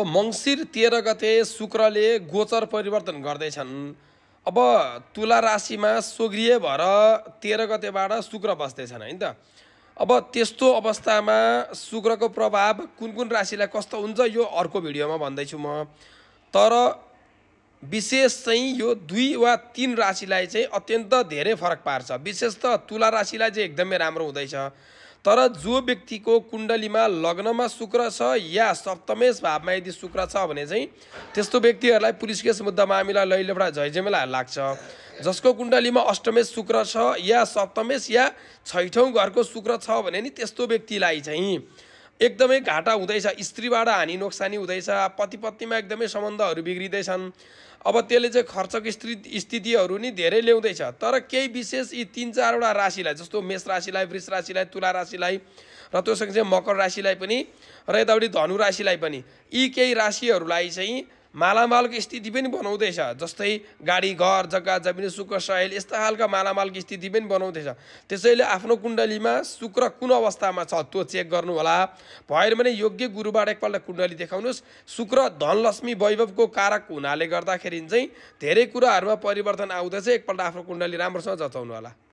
अब मङ्सिर तेह्र गते शुक्रले गोचर परिवर्तन गर्दैछन् अब तुला राशिमा सोग्रिय भएर तेह्र गतेबाट शुक्र बस्दैछन् होइन त अब त्यस्तो अवस्थामा शुक्रको प्रभाव कुन कुन राशिलाई कस्तो हुन्छ यो अर्को भिडियोमा भन्दैछु म तर विशेष चाहिँ यो दुई वा तिन राशिलाई चाहिँ अत्यन्त धेरै फरक पार्छ विशेष त तुला राशिलाई चाहिँ एकदमै राम्रो हुँदैछ तर जो व्यक्तिको कुण्डलीमा लग्नमा शुक्र छ या सप्तमेश भावमा यदि शुक्र छ भने चाहिँ त्यस्तो व्यक्तिहरूलाई पुलिस केस मुद्दामा हामीलाई लैलेबाट झैझमेलाहरू लाग्छ जसको कुण्डलीमा अष्टमेश शुक्र छ या सप्तमेश या छैठौँ घरको शुक्र छ भने नि त्यस्तो व्यक्तिलाई चाहिँ एकदमै घाटा हुँदैछ स्त्रीबाट हानि नोक्सानी हुँदैछ पति पत्नीमा एकदमै सम्बन्धहरू बिग्रिँदैछन् अब त्यसले चाहिँ खर्चक स्थिति स्थितिहरू नि धेरै ल्याउँदैछ तर केही विशेष यी तिन चारवटा राशिलाई जस्तो मेष राशिलाई वृष राशिलाई तुला राशिलाई र त्योसँग चाहिँ मकर राशिलाई पनि र यतापट्टि धनु राशिलाई पनि यी केही राशिहरूलाई चाहिँ मालामालको स्थिति पनि बनाउँदैछ जस्तै गाडी घर जग्गा जमिन सुख सहेल यस्ता खालका मालामालको स्थिति पनि बनाउँदैछ त्यसैले आफ्नो कुण्डलीमा शुक्र कुन अवस्थामा छ त्यो चेक गर्नुहोला भएन भने योग्य गुरुबाट एकपल्ट कुण्डली देखाउनुहोस् शुक्र धनलक्ष्मी वैभवको कारक हुनाले गर्दाखेरि चाहिँ धेरै कुराहरूमा परिवर्तन आउँदैछ एकपल्ट आफ्नो कुण्डली राम्रोसँग जचाउनु होला